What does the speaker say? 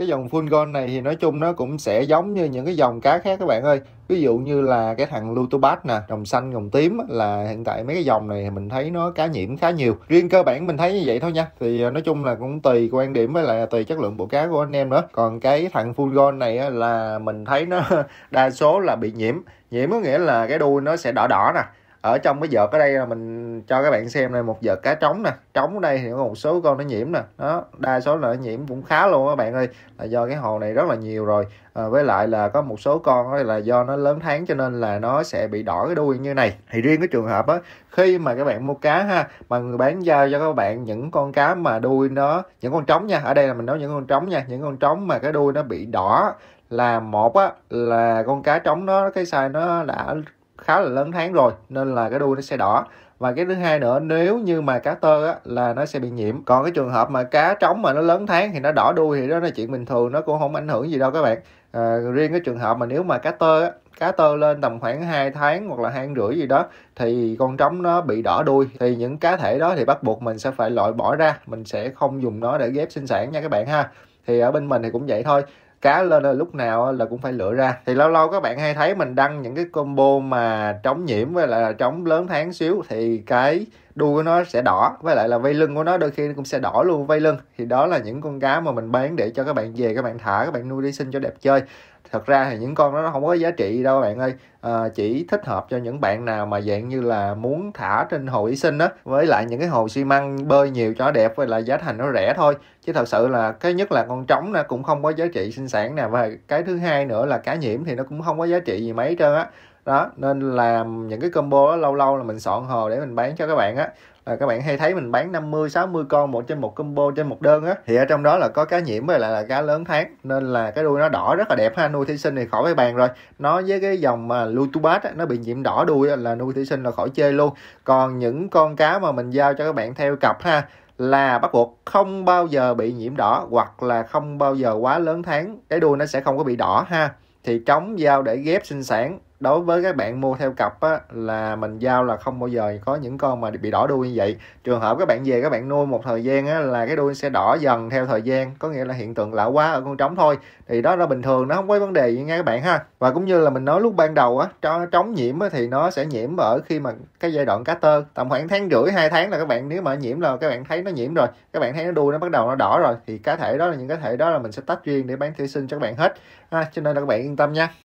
cái dòng full gold này thì nói chung nó cũng sẽ giống như những cái dòng cá khác các bạn ơi ví dụ như là cái thằng lutobat nè đồng xanh đồng tím là hiện tại mấy cái dòng này mình thấy nó cá nhiễm khá nhiều riêng cơ bản mình thấy như vậy thôi nha thì à, nói chung là cũng tùy quan điểm với lại tùy chất lượng bộ cá của anh em nữa còn cái thằng full gold này là mình thấy nó đa số là bị nhiễm nhiễm có nghĩa là cái đuôi nó sẽ đỏ đỏ nè ở trong cái vợt ở đây là mình cho các bạn xem này một vợt cá trống nè trống ở đây thì có một số con nó nhiễm nè đó đa số là nó nhiễm cũng khá luôn các bạn ơi là do cái hồ này rất là nhiều rồi à, với lại là có một số con là do nó lớn tháng cho nên là nó sẽ bị đỏ cái đuôi như này thì riêng cái trường hợp á khi mà các bạn mua cá ha mà người bán giao cho các bạn những con cá mà đuôi nó những con trống nha ở đây là mình nói những con trống nha những con trống mà cái đuôi nó bị đỏ là một á là con cá trống nó cái size nó đã khá là lớn tháng rồi nên là cái đuôi nó sẽ đỏ và cái thứ hai nữa nếu như mà cá tơ á, là nó sẽ bị nhiễm còn cái trường hợp mà cá trống mà nó lớn tháng thì nó đỏ đuôi thì đó là chuyện bình thường nó cũng không ảnh hưởng gì đâu các bạn à, riêng cái trường hợp mà nếu mà cá tơ á, cá tơ lên tầm khoảng 2 tháng hoặc là hai rưỡi gì đó thì con trống nó bị đỏ đuôi thì những cá thể đó thì bắt buộc mình sẽ phải loại bỏ ra mình sẽ không dùng nó để ghép sinh sản nha các bạn ha thì ở bên mình thì cũng vậy thôi cá lên lúc nào là cũng phải lựa ra thì lâu lâu các bạn hay thấy mình đăng những cái combo mà chống nhiễm với là chống lớn tháng xíu thì cái đuôi của nó sẽ đỏ với lại là vây lưng của nó đôi khi nó cũng sẽ đỏ luôn vây lưng thì đó là những con cá mà mình bán để cho các bạn về các bạn thả các bạn nuôi đi sinh cho đẹp chơi thật ra thì những con đó nó không có giá trị đâu bạn ơi à, chỉ thích hợp cho những bạn nào mà dạng như là muốn thả trên hồ y sinh đó với lại những cái hồ xi măng bơi nhiều cho nó đẹp với lại giá thành nó rẻ thôi chứ thật sự là cái nhất là con trống nó cũng không có giá trị sinh sản nè và cái thứ hai nữa là cá nhiễm thì nó cũng không có giá trị gì mấy trơn á đó nên làm những cái combo đó lâu lâu là mình soạn hồ để mình bán cho các bạn á là các bạn hay thấy mình bán 50 60 con một trên một combo trên một đơn á thì ở trong đó là có cá nhiễm với lại là cá lớn tháng nên là cái đuôi nó đỏ rất là đẹp ha nuôi thủy sinh thì khỏi phải bàn rồi nó với cái dòng mà lutubat nó bị nhiễm đỏ đuôi là nuôi thủy sinh là khỏi chơi luôn còn những con cá mà mình giao cho các bạn theo cặp ha là bắt buộc không bao giờ bị nhiễm đỏ hoặc là không bao giờ quá lớn tháng cái đuôi nó sẽ không có bị đỏ ha thì trống dao để ghép sinh sản đối với các bạn mua theo cặp á, là mình giao là không bao giờ có những con mà bị đỏ đuôi như vậy trường hợp các bạn về các bạn nuôi một thời gian á, là cái đuôi sẽ đỏ dần theo thời gian có nghĩa là hiện tượng lão quá ở con trống thôi thì đó là bình thường nó không có vấn đề gì nha các bạn ha và cũng như là mình nói lúc ban đầu á cho trống nhiễm á, thì nó sẽ nhiễm ở khi mà cái giai đoạn cá tơ tầm khoảng tháng rưỡi hai tháng là các bạn nếu mà nhiễm là các bạn thấy nó nhiễm rồi các bạn thấy nó đuôi nó bắt đầu nó đỏ rồi thì cá thể đó là những cá thể đó là mình sẽ tách riêng để bán thủy sinh cho các bạn hết ha, cho nên là các bạn yên tâm nha